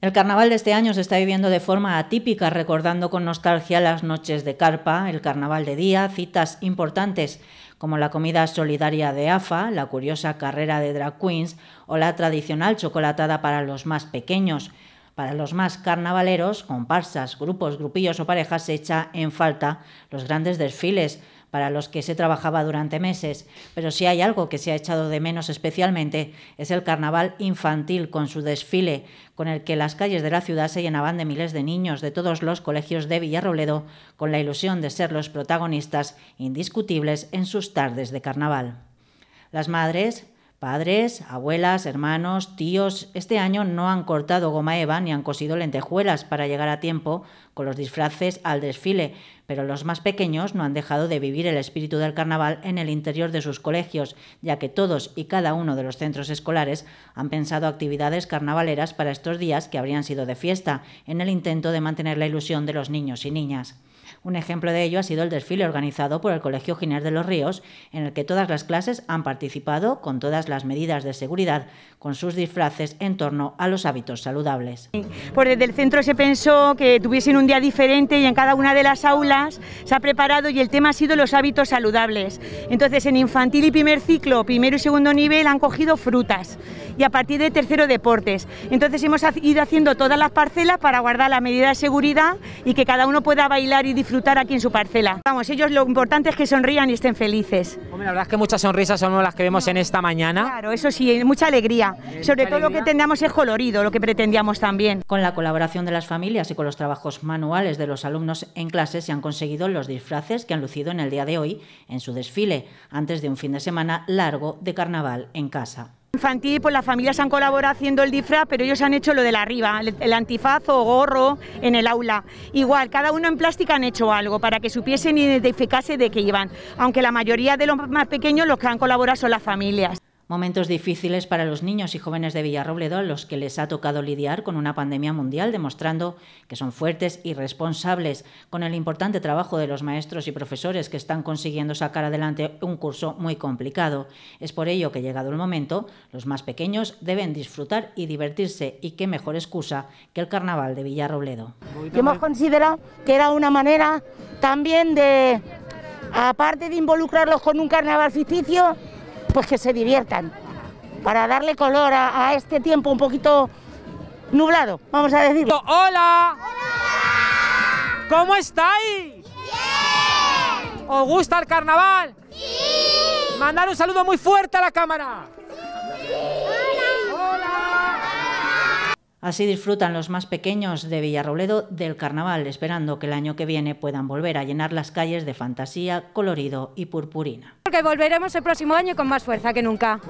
El carnaval de este año se está viviendo de forma atípica, recordando con nostalgia las noches de carpa, el carnaval de día, citas importantes como la comida solidaria de AFA, la curiosa carrera de drag queens o la tradicional chocolatada para los más pequeños. Para los más carnavaleros, comparsas, grupos, grupillos o parejas, se echa en falta los grandes desfiles para los que se trabajaba durante meses, pero si hay algo que se ha echado de menos especialmente es el carnaval infantil con su desfile, con el que las calles de la ciudad se llenaban de miles de niños de todos los colegios de Villarrobledo con la ilusión de ser los protagonistas indiscutibles en sus tardes de carnaval. Las madres, Padres, abuelas, hermanos, tíos, este año no han cortado goma eva ni han cosido lentejuelas para llegar a tiempo con los disfraces al desfile, pero los más pequeños no han dejado de vivir el espíritu del carnaval en el interior de sus colegios, ya que todos y cada uno de los centros escolares han pensado actividades carnavaleras para estos días que habrían sido de fiesta, en el intento de mantener la ilusión de los niños y niñas. Un ejemplo de ello ha sido el desfile organizado por el Colegio Ginés de los Ríos, en el que todas las clases han participado con todas las medidas de seguridad, con sus disfraces en torno a los hábitos saludables. Por pues desde el centro se pensó que tuviesen un día diferente y en cada una de las aulas se ha preparado y el tema ha sido los hábitos saludables. Entonces en infantil y primer ciclo, primero y segundo nivel han cogido frutas y a partir de tercero deportes. Entonces hemos ido haciendo todas las parcelas para guardar la medida de seguridad y que cada uno pueda bailar y disfrutar aquí en su parcela. Vamos, ellos lo importante es que sonrían y estén felices. la verdad es que muchas sonrisas son las que vemos en esta mañana. Claro, eso sí, mucha alegría. Sobre todo lo que tengamos es colorido, lo que pretendíamos también. Con la colaboración de las familias y con los trabajos manuales de los alumnos en clase se han conseguido los disfraces que han lucido en el día de hoy en su desfile, antes de un fin de semana largo de carnaval en casa. Infantil, pues las familias han colaborado haciendo el disfraz, pero ellos han hecho lo de la arriba, el antifaz o gorro en el aula. Igual, cada uno en plástica han hecho algo para que supiesen y identificase de qué iban, aunque la mayoría de los más pequeños los que han colaborado son las familias. Momentos difíciles para los niños y jóvenes de Villarrobledo a los que les ha tocado lidiar con una pandemia mundial, demostrando que son fuertes y responsables con el importante trabajo de los maestros y profesores que están consiguiendo sacar adelante un curso muy complicado. Es por ello que, llegado el momento, los más pequeños deben disfrutar y divertirse, y qué mejor excusa que el carnaval de Villarrobledo. Hemos considerado que era una manera también de, aparte de involucrarlos con un carnaval ficticio, pues que se diviertan, para darle color a, este tiempo un poquito nublado, vamos a decirlo. ¡Hola! ¿Cómo estáis? ¡Bien! ¿Os gusta el carnaval? ¡Sí! Mandar un saludo muy fuerte a la cámara. Así disfrutan los más pequeños de Villarrobledo del carnaval, esperando que el año que viene puedan volver a llenar las calles de fantasía, colorido y purpurina. Porque volveremos el próximo año con más fuerza que nunca.